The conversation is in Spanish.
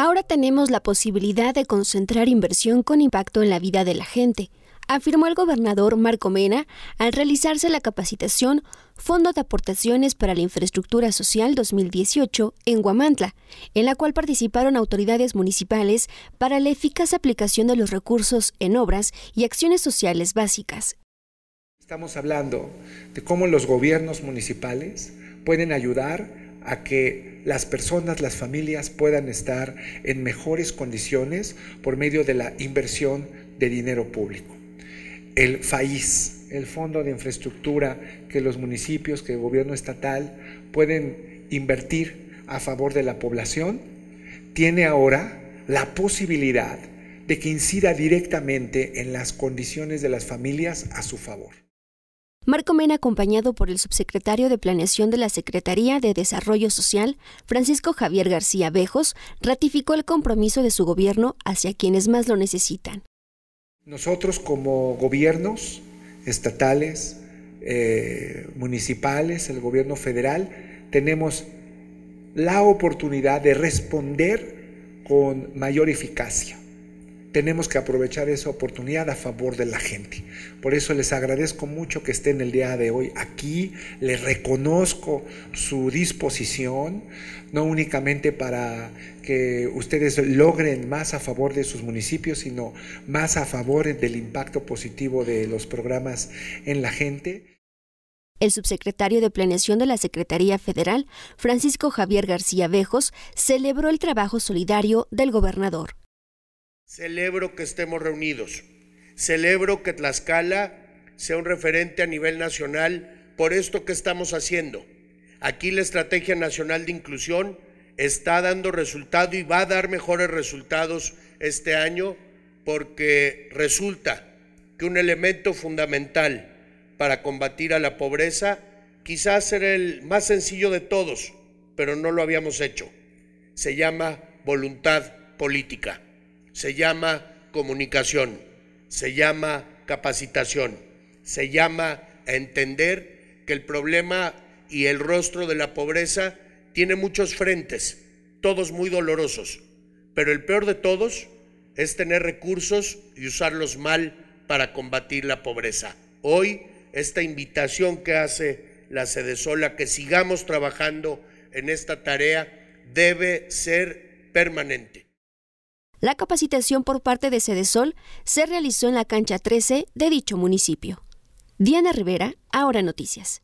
Ahora tenemos la posibilidad de concentrar inversión con impacto en la vida de la gente, afirmó el gobernador Marco Mena al realizarse la capacitación Fondo de Aportaciones para la Infraestructura Social 2018 en Guamantla, en la cual participaron autoridades municipales para la eficaz aplicación de los recursos en obras y acciones sociales básicas. Estamos hablando de cómo los gobiernos municipales pueden ayudar a que las personas, las familias puedan estar en mejores condiciones por medio de la inversión de dinero público. El FAIS, el Fondo de Infraestructura que los municipios, que el gobierno estatal pueden invertir a favor de la población, tiene ahora la posibilidad de que incida directamente en las condiciones de las familias a su favor. Marco Mena, acompañado por el subsecretario de Planeación de la Secretaría de Desarrollo Social, Francisco Javier García Bejos, ratificó el compromiso de su gobierno hacia quienes más lo necesitan. Nosotros como gobiernos estatales, eh, municipales, el gobierno federal, tenemos la oportunidad de responder con mayor eficacia tenemos que aprovechar esa oportunidad a favor de la gente. Por eso les agradezco mucho que estén el día de hoy aquí, les reconozco su disposición, no únicamente para que ustedes logren más a favor de sus municipios, sino más a favor del impacto positivo de los programas en la gente. El subsecretario de Planeación de la Secretaría Federal, Francisco Javier García Bejos, celebró el trabajo solidario del gobernador. Celebro que estemos reunidos. Celebro que Tlaxcala sea un referente a nivel nacional por esto que estamos haciendo. Aquí la Estrategia Nacional de Inclusión está dando resultado y va a dar mejores resultados este año porque resulta que un elemento fundamental para combatir a la pobreza quizás será el más sencillo de todos, pero no lo habíamos hecho. Se llama voluntad política se llama comunicación, se llama capacitación, se llama entender que el problema y el rostro de la pobreza tiene muchos frentes, todos muy dolorosos, pero el peor de todos es tener recursos y usarlos mal para combatir la pobreza. Hoy, esta invitación que hace la sede sola, que sigamos trabajando en esta tarea, debe ser permanente. La capacitación por parte de Cedesol se realizó en la cancha 13 de dicho municipio. Diana Rivera, ahora noticias.